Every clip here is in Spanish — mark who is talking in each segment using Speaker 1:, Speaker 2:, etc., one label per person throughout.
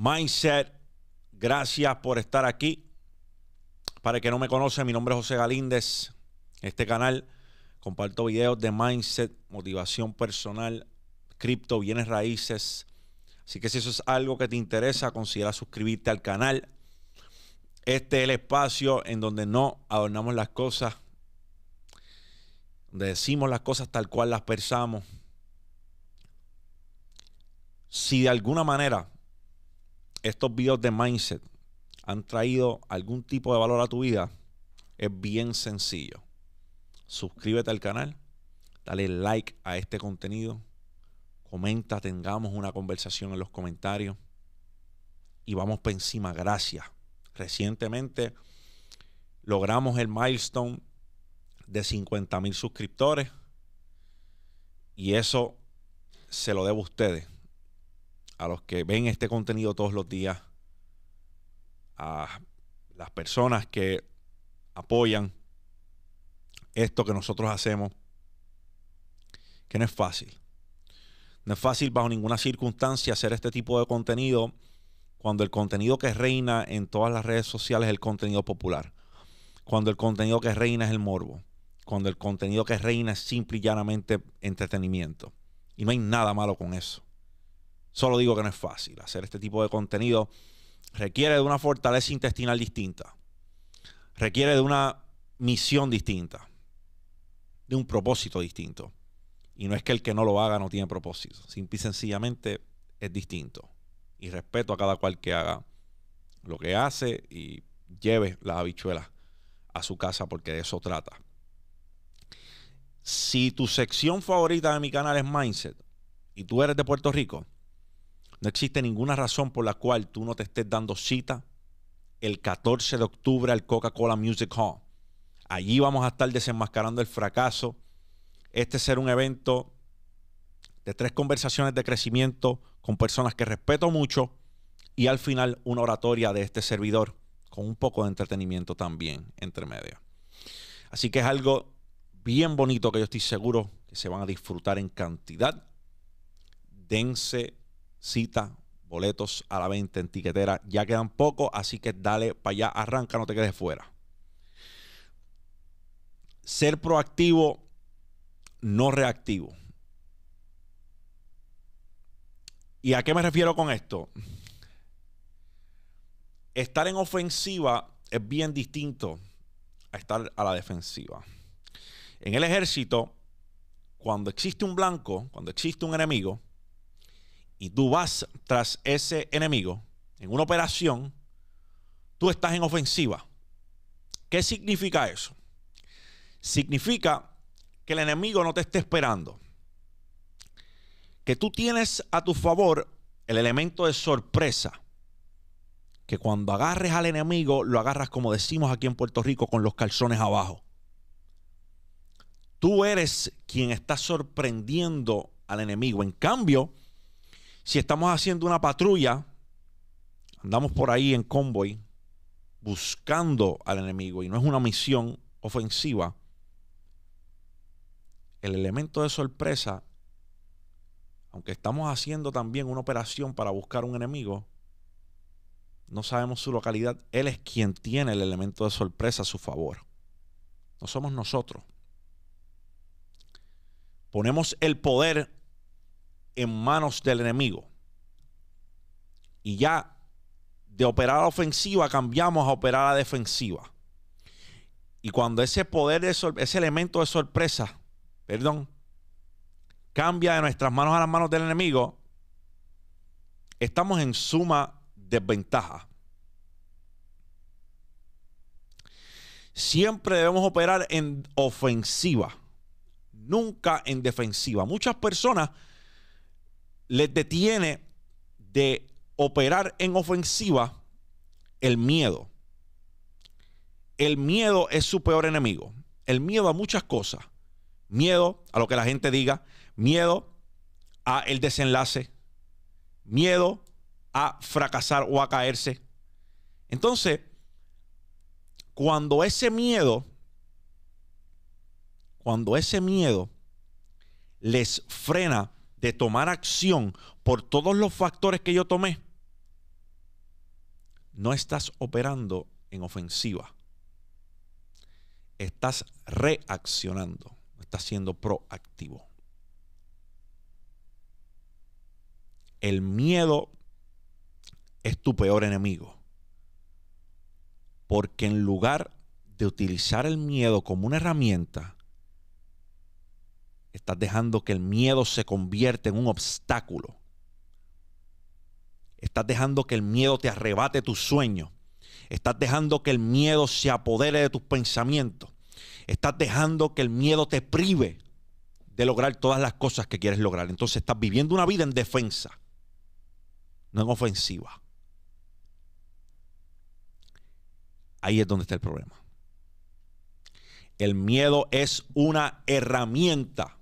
Speaker 1: Mindset, gracias por estar aquí. Para el que no me conoce, mi nombre es José Galíndez. En este canal comparto videos de mindset, motivación personal, cripto, bienes raíces. Así que si eso es algo que te interesa, considera suscribirte al canal. Este es el espacio en donde no adornamos las cosas, donde decimos las cosas tal cual las pensamos. Si de alguna manera estos videos de mindset han traído algún tipo de valor a tu vida, es bien sencillo. Suscríbete al canal, dale like a este contenido, comenta, tengamos una conversación en los comentarios y vamos por encima. Gracias. Recientemente logramos el milestone de 50 mil suscriptores y eso se lo debo a ustedes a los que ven este contenido todos los días, a las personas que apoyan esto que nosotros hacemos, que no es fácil. No es fácil bajo ninguna circunstancia hacer este tipo de contenido cuando el contenido que reina en todas las redes sociales es el contenido popular, cuando el contenido que reina es el morbo, cuando el contenido que reina es simple y llanamente entretenimiento. Y no hay nada malo con eso. Solo digo que no es fácil. Hacer este tipo de contenido requiere de una fortaleza intestinal distinta. Requiere de una misión distinta. De un propósito distinto. Y no es que el que no lo haga no tiene propósito. Simple y sencillamente es distinto. Y respeto a cada cual que haga lo que hace y lleve las habichuelas a su casa porque de eso trata. Si tu sección favorita de mi canal es Mindset y tú eres de Puerto Rico, no existe ninguna razón por la cual tú no te estés dando cita el 14 de octubre al Coca-Cola Music Hall. Allí vamos a estar desenmascarando el fracaso. Este será un evento de tres conversaciones de crecimiento con personas que respeto mucho y al final una oratoria de este servidor con un poco de entretenimiento también entre medio. Así que es algo bien bonito que yo estoy seguro que se van a disfrutar en cantidad. Dense cita, boletos a la venta en tiquetera. Ya quedan pocos, así que dale para allá, arranca, no te quedes fuera. Ser proactivo, no reactivo. ¿Y a qué me refiero con esto? Estar en ofensiva es bien distinto a estar a la defensiva. En el ejército, cuando existe un blanco, cuando existe un enemigo, y tú vas tras ese enemigo en una operación, tú estás en ofensiva. ¿Qué significa eso? Significa que el enemigo no te esté esperando. Que tú tienes a tu favor el elemento de sorpresa. Que cuando agarres al enemigo, lo agarras como decimos aquí en Puerto Rico, con los calzones abajo. Tú eres quien está sorprendiendo al enemigo. En cambio, si estamos haciendo una patrulla, andamos por ahí en convoy buscando al enemigo y no es una misión ofensiva, el elemento de sorpresa, aunque estamos haciendo también una operación para buscar un enemigo, no sabemos su localidad, él es quien tiene el elemento de sorpresa a su favor. No somos nosotros. Ponemos el poder en manos del enemigo. Y ya de operar a la ofensiva cambiamos a operar a la defensiva. Y cuando ese poder, de ese elemento de sorpresa, perdón, cambia de nuestras manos a las manos del enemigo, estamos en suma desventaja. Siempre debemos operar en ofensiva, nunca en defensiva. Muchas personas les detiene de operar en ofensiva el miedo. El miedo es su peor enemigo. El miedo a muchas cosas. Miedo a lo que la gente diga, miedo a el desenlace, miedo a fracasar o a caerse. Entonces, cuando ese miedo, cuando ese miedo les frena de tomar acción por todos los factores que yo tomé, no estás operando en ofensiva. Estás reaccionando, estás siendo proactivo. El miedo es tu peor enemigo. Porque en lugar de utilizar el miedo como una herramienta, Estás dejando que el miedo se convierta en un obstáculo. Estás dejando que el miedo te arrebate tus sueños. Estás dejando que el miedo se apodere de tus pensamientos. Estás dejando que el miedo te prive de lograr todas las cosas que quieres lograr. Entonces estás viviendo una vida en defensa, no en ofensiva. Ahí es donde está el problema. El miedo es una herramienta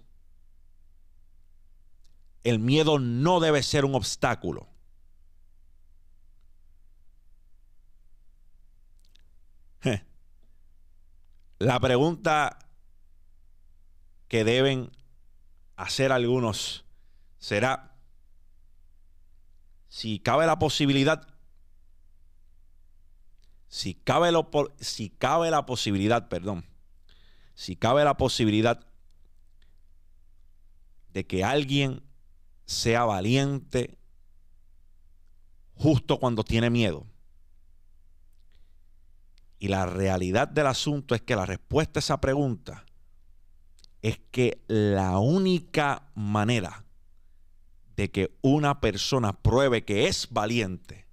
Speaker 1: el miedo no debe ser un obstáculo. La pregunta que deben hacer algunos será si cabe la posibilidad si cabe, lo, si cabe la posibilidad, perdón, si cabe la posibilidad de que alguien sea valiente justo cuando tiene miedo. Y la realidad del asunto es que la respuesta a esa pregunta es que la única manera de que una persona pruebe que es valiente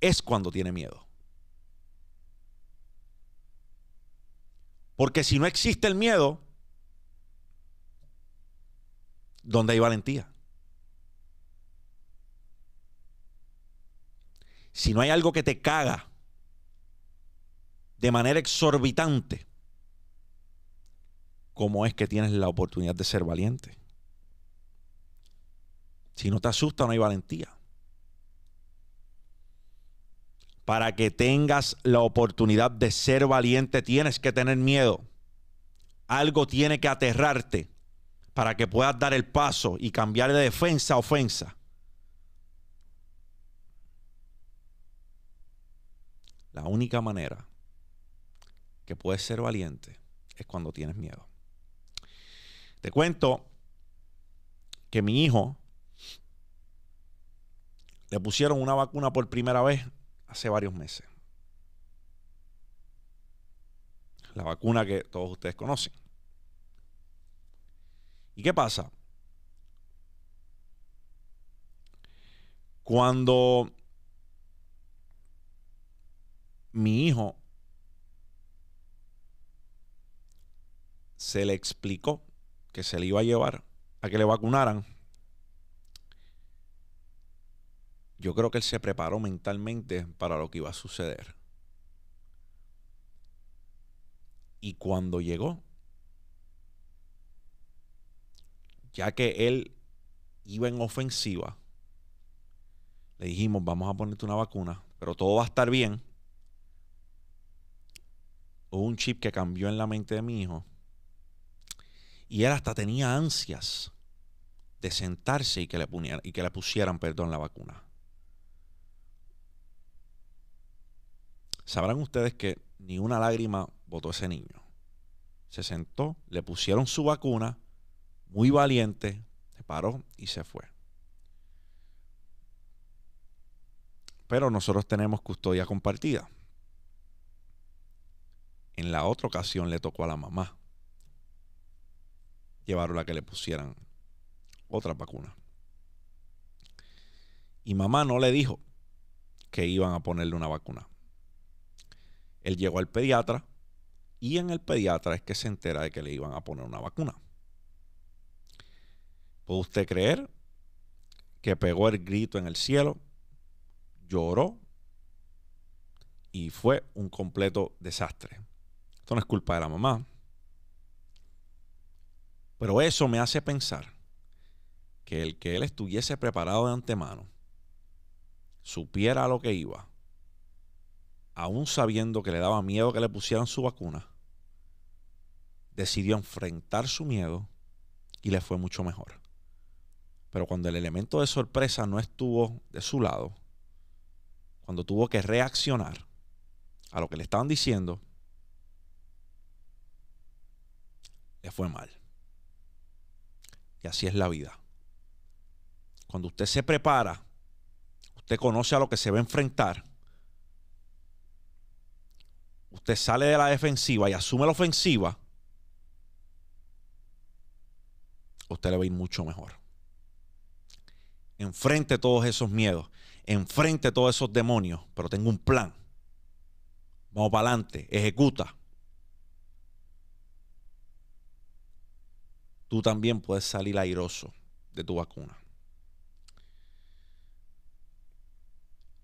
Speaker 1: es cuando tiene miedo. Porque si no existe el miedo, donde hay valentía. Si no hay algo que te caga de manera exorbitante, ¿cómo es que tienes la oportunidad de ser valiente? Si no te asusta, no hay valentía. Para que tengas la oportunidad de ser valiente, tienes que tener miedo. Algo tiene que aterrarte para que puedas dar el paso y cambiar de defensa a ofensa. La única manera que puedes ser valiente es cuando tienes miedo. Te cuento que mi hijo le pusieron una vacuna por primera vez hace varios meses. La vacuna que todos ustedes conocen. ¿Y qué pasa? Cuando mi hijo se le explicó que se le iba a llevar a que le vacunaran, yo creo que él se preparó mentalmente para lo que iba a suceder. Y cuando llegó, ya que él iba en ofensiva, le dijimos, vamos a ponerte una vacuna, pero todo va a estar bien. Hubo un chip que cambió en la mente de mi hijo. Y él hasta tenía ansias de sentarse y que le, y que le pusieran perdón, la vacuna. Sabrán ustedes que ni una lágrima botó ese niño. Se sentó, le pusieron su vacuna muy valiente, se paró y se fue. Pero nosotros tenemos custodia compartida. En la otra ocasión le tocó a la mamá llevarla a que le pusieran otra vacuna. Y mamá no le dijo que iban a ponerle una vacuna. Él llegó al pediatra y en el pediatra es que se entera de que le iban a poner una vacuna. ¿Puede usted creer que pegó el grito en el cielo, lloró y fue un completo desastre? Esto no es culpa de la mamá. Pero eso me hace pensar que el que él estuviese preparado de antemano, supiera lo que iba, aún sabiendo que le daba miedo que le pusieran su vacuna, decidió enfrentar su miedo y le fue mucho mejor. Pero cuando el elemento de sorpresa no estuvo de su lado, cuando tuvo que reaccionar a lo que le estaban diciendo, le fue mal. Y así es la vida. Cuando usted se prepara, usted conoce a lo que se va a enfrentar, usted sale de la defensiva y asume la ofensiva, usted le va a ir mucho mejor enfrente todos esos miedos, enfrente todos esos demonios, pero tengo un plan. Vamos para adelante, ejecuta. Tú también puedes salir airoso de tu vacuna.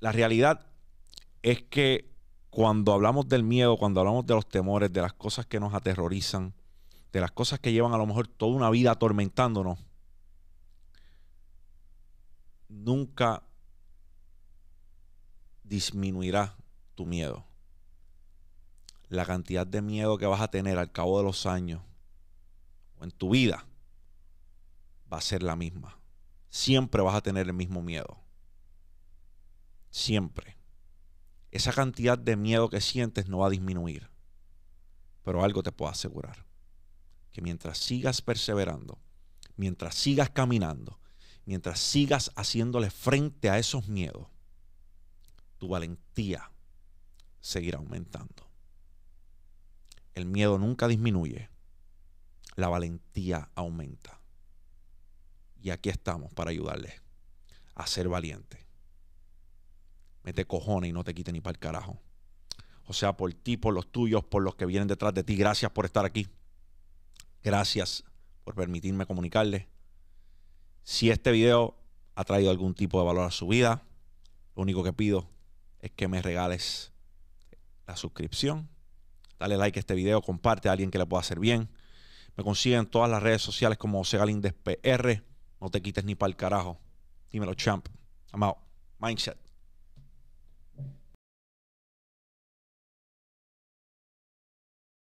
Speaker 1: La realidad es que cuando hablamos del miedo, cuando hablamos de los temores, de las cosas que nos aterrorizan, de las cosas que llevan a lo mejor toda una vida atormentándonos, nunca disminuirá tu miedo. La cantidad de miedo que vas a tener al cabo de los años o en tu vida va a ser la misma. Siempre vas a tener el mismo miedo. Siempre. Esa cantidad de miedo que sientes no va a disminuir. Pero algo te puedo asegurar. Que mientras sigas perseverando, mientras sigas caminando, mientras sigas haciéndole frente a esos miedos, tu valentía seguirá aumentando. El miedo nunca disminuye, la valentía aumenta. Y aquí estamos para ayudarles a ser valientes. Mete cojones y no te quite ni para el carajo. O sea, por ti, por los tuyos, por los que vienen detrás de ti. Gracias por estar aquí. Gracias por permitirme comunicarles. Si este video ha traído algún tipo de valor a su vida, lo único que pido es que me regales la suscripción. Dale like a este video, comparte a alguien que le pueda hacer bien. Me consiguen todas las redes sociales como @segalindespr. PR. No te quites ni para el carajo. Dímelo, champ. amado, Mindset.